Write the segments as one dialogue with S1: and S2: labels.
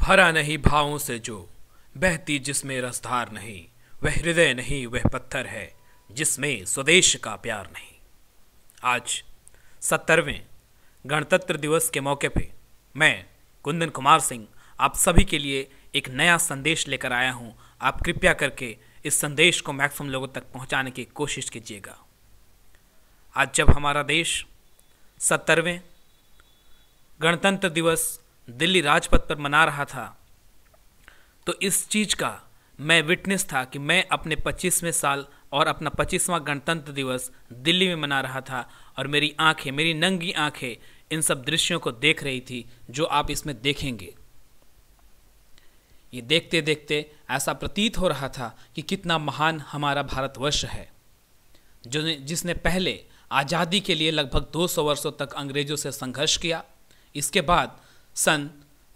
S1: भरा नहीं भावों से जो बहती जिसमें रसधार नहीं वह हृदय नहीं वह पत्थर है जिसमें स्वदेश का प्यार नहीं आज सत्तरवें गणतंत्र दिवस के मौके पे मैं कुंदन कुमार सिंह आप सभी के लिए एक नया संदेश लेकर आया हूँ आप कृपया करके इस संदेश को मैक्सिमम लोगों तक पहुँचाने की कोशिश कीजिएगा आज जब हमारा देश सत्तरवें गणतंत्र दिवस दिल्ली राजपथ पर मना रहा था तो इस चीज़ का मैं विटनेस था कि मैं अपने पच्चीसवें साल और अपना पच्चीसवां गणतंत्र दिवस दिल्ली में मना रहा था और मेरी आंखें मेरी नंगी आंखें इन सब दृश्यों को देख रही थी जो आप इसमें देखेंगे ये देखते देखते ऐसा प्रतीत हो रहा था कि कितना महान हमारा भारतवर्ष है जो जिसने पहले आज़ादी के लिए लगभग 200 वर्षों तक अंग्रेज़ों से संघर्ष किया इसके बाद सन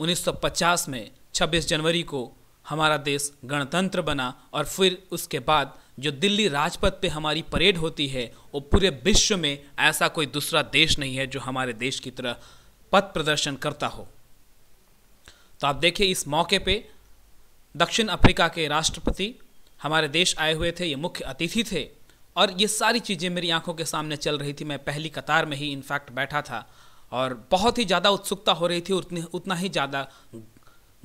S1: 1950 में 26 जनवरी को हमारा देश गणतंत्र बना और फिर उसके बाद जो दिल्ली राजपथ पे हमारी परेड होती है वो पूरे विश्व में ऐसा कोई दूसरा देश नहीं है जो हमारे देश की तरह पथ प्रदर्शन करता हो तो आप देखिए इस मौके पे दक्षिण अफ्रीका के राष्ट्रपति हमारे देश आए हुए थे ये मुख्य अतिथि थे और ये सारी चीज़ें मेरी आंखों के सामने चल रही थी मैं पहली कतार में ही इनफैक्ट बैठा था और बहुत ही ज़्यादा उत्सुकता हो रही थी उतनी उतना ही ज़्यादा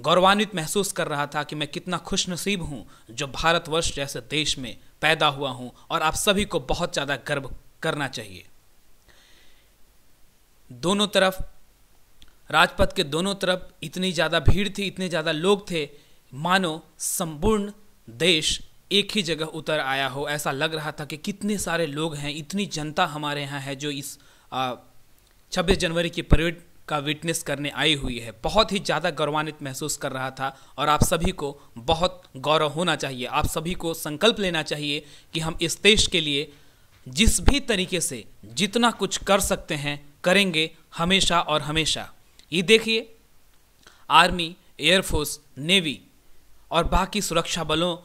S1: गौरवान्वित महसूस कर रहा था कि मैं कितना खुशनसीब हूँ जो भारतवर्ष जैसे देश में पैदा हुआ हूँ और आप सभी को बहुत ज़्यादा गर्व करना चाहिए दोनों तरफ राजपथ के दोनों तरफ इतनी ज़्यादा भीड़ थी इतने ज़्यादा लोग थे मानो संपूर्ण देश एक ही जगह उतर आया हो ऐसा लग रहा था कि कितने सारे लोग हैं इतनी जनता हमारे यहाँ है जो इस आ, 26 जनवरी की परेड का विटनेस करने आई हुई है बहुत ही ज़्यादा गौरवान्वित महसूस कर रहा था और आप सभी को बहुत गौरव होना चाहिए आप सभी को संकल्प लेना चाहिए कि हम इस देश के लिए जिस भी तरीके से जितना कुछ कर सकते हैं करेंगे हमेशा और हमेशा ये देखिए आर्मी एयरफोर्स नेवी और बाकी सुरक्षा बलों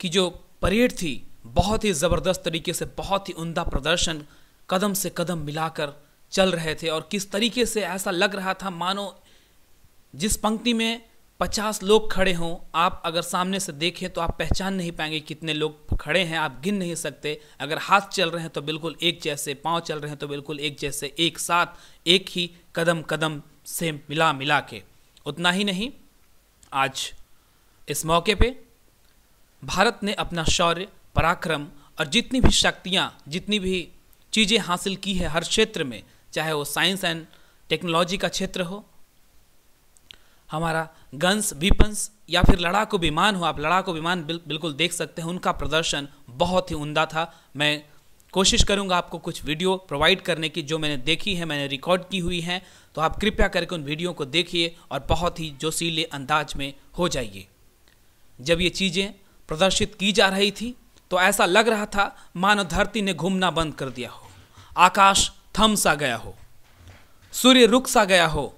S1: की जो परेड थी बहुत ही ज़बरदस्त तरीके से बहुत ही उमदा प्रदर्शन कदम से कदम मिलाकर चल रहे थे और किस तरीके से ऐसा लग रहा था मानो जिस पंक्ति में पचास लोग खड़े हों आप अगर सामने से देखें तो आप पहचान नहीं पाएंगे कितने लोग खड़े हैं आप गिन नहीं सकते अगर हाथ चल रहे हैं तो बिल्कुल एक जैसे पाँव चल रहे हैं तो बिल्कुल एक जैसे एक साथ एक ही कदम कदम से मिला मिला के उतना ही नहीं आज इस मौके पे भारत ने अपना शौर्य पराक्रम और जितनी भी शक्तियाँ जितनी भी चीज़ें हासिल की है हर क्षेत्र में चाहे वो साइंस एंड टेक्नोलॉजी का क्षेत्र हो हमारा गन्स वीपन्स या फिर लड़ाकू विमान हो आप लड़ाकू विमान बिल, बिल्कुल देख सकते हैं उनका प्रदर्शन बहुत ही उमदा था मैं कोशिश करूंगा आपको कुछ वीडियो प्रोवाइड करने की जो मैंने देखी है मैंने रिकॉर्ड की हुई है तो आप कृपया करके उन वीडियो को देखिए और बहुत ही जोशीले अंदाज में हो जाइए जब ये चीज़ें प्रदर्शित की जा रही थी तो ऐसा लग रहा था मानव धरती ने घूमना बंद कर दिया हो आकाश थम सा गया हो सूर्य रुक सा गया हो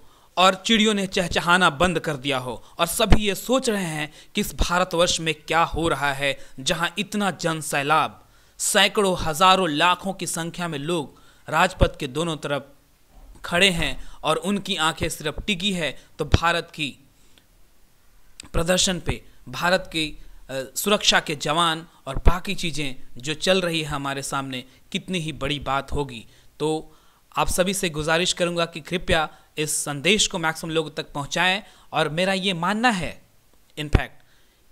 S1: और चिड़ियों ने चहचहाना बंद कर दिया हो और सभी ये सोच रहे हैं कि इस भारतवर्ष में क्या हो रहा है जहाँ इतना जन सैलाब सैकड़ों हजारों लाखों की संख्या में लोग राजपथ के दोनों तरफ खड़े हैं और उनकी आंखें सिर्फ टिकी है तो भारत की प्रदर्शन पे भारत की सुरक्षा के जवान और बाकी चीज़ें जो चल रही है हमारे सामने कितनी ही बड़ी बात होगी तो आप सभी से गुजारिश करूंगा कि कृपया इस संदेश को मैक्सिमम लोगों तक पहुंचाएं और मेरा ये मानना है इनफैक्ट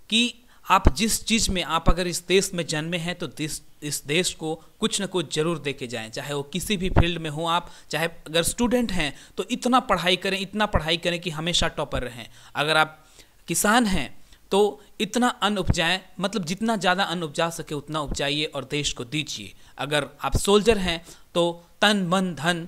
S1: कि आप जिस चीज़ में आप अगर इस देश में जन्मे हैं तो दिस इस देश को कुछ ना कुछ जरूर दे के जाएँ चाहे वो किसी भी फील्ड में हो आप चाहे अगर स्टूडेंट हैं तो इतना पढ़ाई करें इतना पढ़ाई करें कि हमेशा टॉपर रहें अगर आप किसान हैं तो इतना अन्न उपजाएं मतलब जितना ज़्यादा अन्न उपजा सके उतना उपजाइए और देश को दीजिए अगर आप सोल्जर हैं तो तन मन धन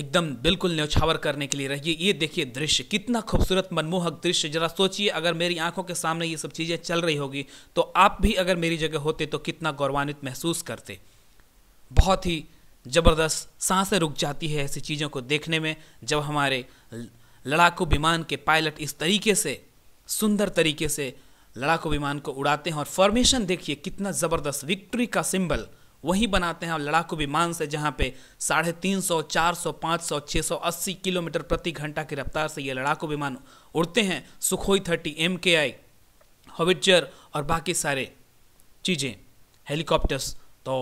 S1: एकदम बिल्कुल न्यौछावर करने के लिए रहिए ये देखिए दृश्य कितना खूबसूरत मनमोहक दृश्य जरा सोचिए अगर मेरी आंखों के सामने ये सब चीज़ें चल रही होगी तो आप भी अगर मेरी जगह होते तो कितना गौरवान्वित महसूस करते बहुत ही ज़बरदस्त सांसें रुक जाती है ऐसी चीज़ों को देखने में जब हमारे लड़ाकू विमान के पायलट इस तरीके से सुंदर तरीके से लड़ाकू विमान को उड़ाते हैं और फॉर्मेशन देखिए कितना ज़बरदस्त विक्ट्री का सिंबल वहीं बनाते हैं लड़ाकू विमान से जहां पे साढ़े तीन सौ चार सौ पाँच सौ छः सौ अस्सी किलोमीटर प्रति घंटा की रफ्तार से ये लड़ाकू विमान उड़ते हैं सुखोई थर्टी एम के आई हविटजर और बाकी सारे चीज़ें हेलीकॉप्टर्स तो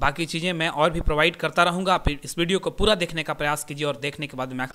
S1: बाकी चीज़ें मैं और भी प्रोवाइड करता रहूँगा आप इस वीडियो को पूरा देखने का प्रयास कीजिए और देखने के बाद मैं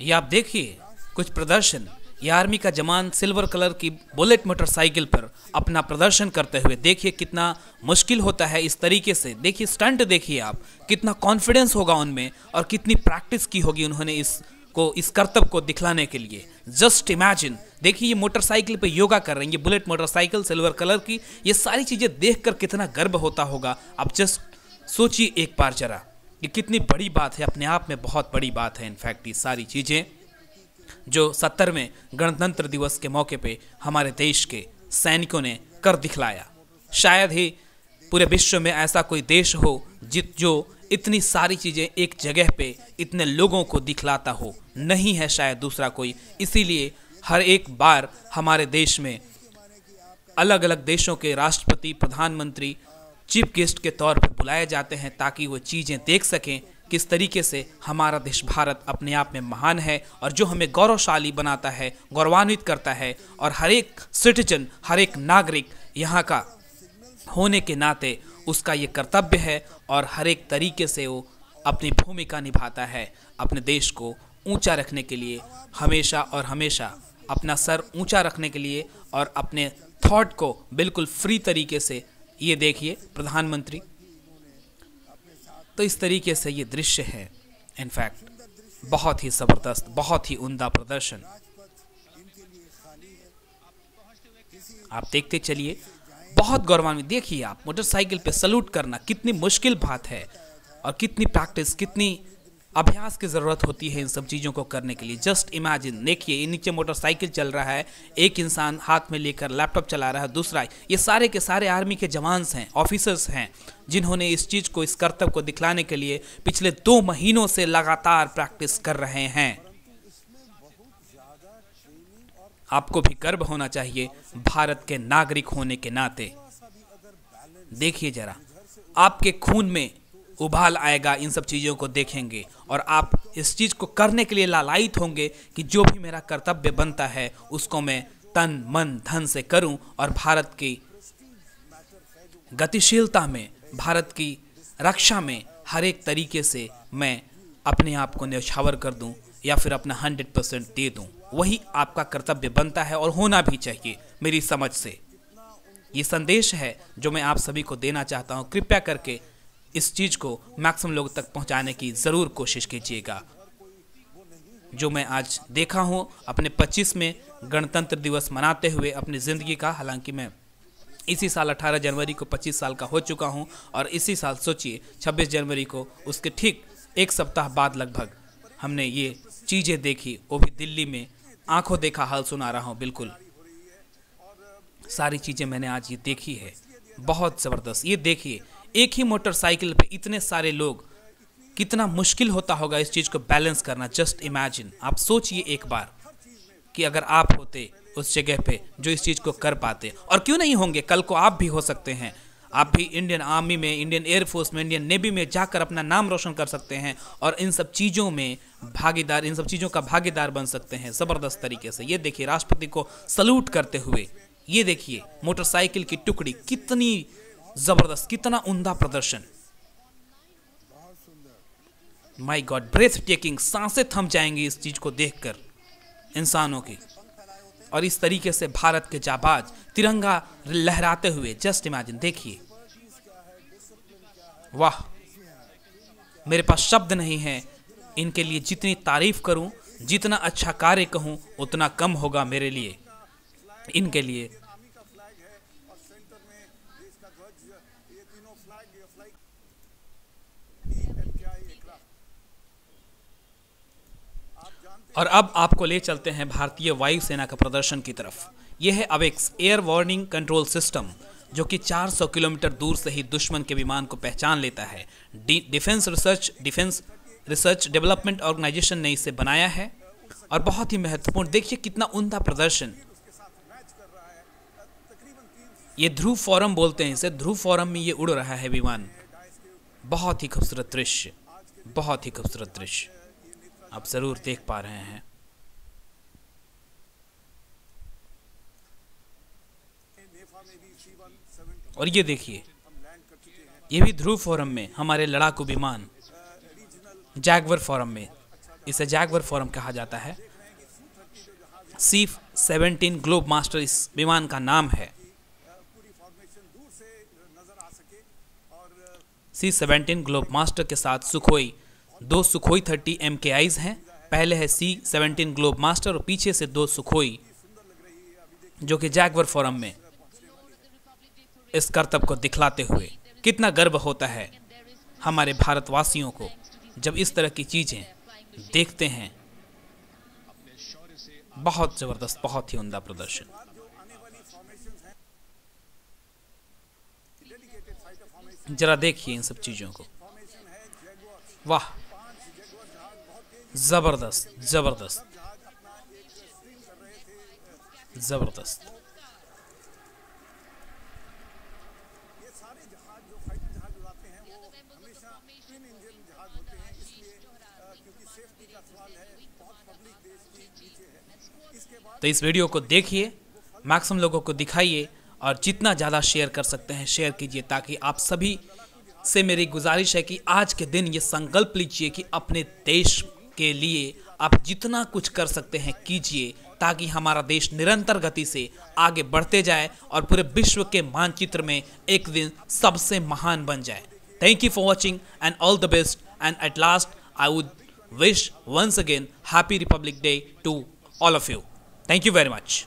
S1: ये आप देखिए कुछ प्रदर्शन ये आर्मी का जवान सिल्वर कलर की बुलेट मोटरसाइकिल पर अपना प्रदर्शन करते हुए देखिए कितना मुश्किल होता है इस तरीके से देखिए स्टंट देखिए आप कितना कॉन्फिडेंस होगा उनमें और कितनी प्रैक्टिस की होगी उन्होंने इस को इस कर्तव्य को दिखलाने के लिए जस्ट इमेजिन देखिए ये मोटरसाइकिल पे योगा कर रहे हैं ये बुलेट मोटरसाइकिल सिल्वर कलर की ये सारी चीज़ें देखकर कितना गर्व होता होगा आप जस्ट सोचिए एक बार जरा ये कितनी बड़ी बात है अपने आप में बहुत बड़ी बात है इनफैक्ट ये सारी चीज़ें जो सत्तरवें गणतंत्र दिवस के मौके पे हमारे देश के सैनिकों ने कर दिखलाया शायद ही पूरे विश्व में ऐसा कोई देश हो जित जो इतनी सारी चीज़ें एक जगह पे इतने लोगों को दिखलाता हो नहीं है शायद दूसरा कोई इसीलिए हर एक बार हमारे देश में अलग अलग देशों के राष्ट्रपति प्रधानमंत्री चीफ गेस्ट के तौर पर बुलाए जाते हैं ताकि वो चीज़ें देख सकें किस तरीके से हमारा देश भारत अपने आप में महान है और जो हमें गौरवशाली बनाता है गौरवान्वित करता है और हर एक सिटीजन हर एक नागरिक यहाँ का होने के नाते उसका ये कर्तव्य है और हर एक तरीके से वो अपनी भूमिका निभाता है अपने देश को ऊंचा रखने के लिए हमेशा और हमेशा अपना सर ऊंचा रखने के लिए और अपने थॉट को बिल्कुल फ्री तरीके से ये देखिए प्रधानमंत्री तो इस तरीके से ये दृश्य है इनफैक्ट बहुत ही ज़बरदस्त बहुत ही उमदा प्रदर्शन आप देखते चलिए बहुत गौरवान्वित देखिए आप मोटरसाइकिल पे सल्यूट करना कितनी मुश्किल बात है और कितनी प्रैक्टिस कितनी अभ्यास की ज़रूरत होती है इन सब चीज़ों को करने के लिए जस्ट इमेजिन देखिए नीचे मोटरसाइकिल चल रहा है एक इंसान हाथ में लेकर लैपटॉप चला रहा है दूसरा ये सारे के सारे आर्मी के जवान्स हैं ऑफिसर्स हैं जिन्होंने इस चीज़ को इस कर्तव्य को दिखलाने के लिए पिछले दो महीनों से लगातार प्रैक्टिस कर रहे हैं आपको भी गर्व होना चाहिए भारत के नागरिक होने के नाते देखिए जरा आपके खून में उबाल आएगा इन सब चीज़ों को देखेंगे और आप इस चीज़ को करने के लिए लालायित होंगे कि जो भी मेरा कर्तव्य बनता है उसको मैं तन मन धन से करूं और भारत की गतिशीलता में भारत की रक्षा में हर एक तरीके से मैं अपने आप को न्यौछावर कर दूं या फिर अपना हंड्रेड परसेंट दे दूं वही आपका कर्तव्य बनता है और होना भी चाहिए मेरी समझ से ये संदेश है जो मैं आप सभी को देना चाहता हूँ कृपया करके इस चीज़ को मैक्सिमम लोगों तक पहुंचाने की ज़रूर कोशिश कीजिएगा जो मैं आज देखा हूं अपने 25 में गणतंत्र दिवस मनाते हुए अपनी ज़िंदगी का हालांकि मैं इसी साल 18 जनवरी को 25 साल का हो चुका हूँ और इसी साल सोचिए 26 जनवरी को उसके ठीक एक सप्ताह बाद लगभग हमने ये चीज़ें देखी वो भी दिल्ली में आंखों देखा हाल सुना रहा हूं बिल्कुल सारी चीज़ें मैंने आज ये देखी है बहुत ज़बरदस्त ये देखिए एक ही मोटरसाइकिल पे इतने सारे लोग कितना मुश्किल होता होगा इस चीज़ को बैलेंस करना जस्ट इमेजिन आप सोचिए एक बार कि अगर आप होते उस जगह पे जो इस चीज़ को कर पाते और क्यों नहीं होंगे कल को आप भी हो सकते हैं आप भी इंडियन आर्मी में इंडियन एयरफोर्स में इंडियन नेवी में जाकर अपना नाम रोशन कर सकते हैं और इन सब चीज़ों में भागीदार इन सब चीज़ों का भागीदार बन सकते हैं ज़बरदस्त तरीके से ये देखिए राष्ट्रपति को सल्यूट करते हुए ये देखिए मोटरसाइकिल की टुकड़ी कितनी जबरदस्त कितना उमदा प्रदर्शन माय गॉड ब्रेथ टेकिंग सांसें थम जाएंगे इस चीज को देखकर इंसानों की और इस तरीके से भारत के जाबाज तिरंगा लहराते हुए जस्ट इमेजिन देखिए वाह मेरे पास शब्द नहीं है इनके लिए जितनी तारीफ करूं जितना अच्छा कार्य कहूं उतना कम होगा मेरे लिए इनके लिए और अब आपको ले चलते हैं भारतीय वायुसेना का प्रदर्शन की तरफ यह है अवेक्स एयर वार्निंग कंट्रोल सिस्टम जो कि 400 किलोमीटर दूर से ही दुश्मन के विमान को पहचान लेता है defence research defence research development organisation ने इसे बनाया है और बहुत ही महत्वपूर्ण देखिए कितना उमदा प्रदर्शन ये ध्रुव फॉरम बोलते हैं इसे ध्रुव फॉरम में ये उड़ रहा है विमान बहुत ही खूबसूरत दृश्य बहुत ही खूबसूरत दृश्य आप ज़रूर देख पा रहे हैं और ये देखिए ये भी ध्रुव फोरम में हमारे लड़ाकू विमान जैगवर फोरम में इसे जैगवर फोरम कहा जाता है सी सेवनटीन ग्लोब मास्टर इस विमान का नाम है सी सेवनटीन ग्लोब मास्टर के साथ सुखोई दो Sukhoi thirty M K I's हैं पहले है सी सेवनटीन ग्लोब मास्टर और पीछे से दो सुखोई जो कि जैगवर फोरम में इस करतब को दिखलाते हुए कितना गर्व होता है हमारे भारतवासियों को जब इस तरह की चीज़ें देखते हैं बहुत ज़बरदस्त बहुत ही उमदा प्रदर्शन जरा देखिए इन सब चीज़ों को वाह ज़बरदस्त ज़बरदस्त ज़बरदस्त तो इस वीडियो को देखिए मैक्सिमम लोगों को दिखाइए और जितना ज़्यादा शेयर कर सकते हैं शेयर कीजिए ताकि आप सभी से मेरी गुजारिश है कि आज के दिन ये संकल्प लीजिए कि अपने देश के लिए आप जितना कुछ कर सकते हैं कीजिए ताकि हमारा देश निरंतर गति से आगे बढ़ते जाए और पूरे विश्व के मानचित्र में एक दिन सबसे महान बन जाए thank you for watching and all the best and at last I would wish once again happy Republic Day to all of you thank you very much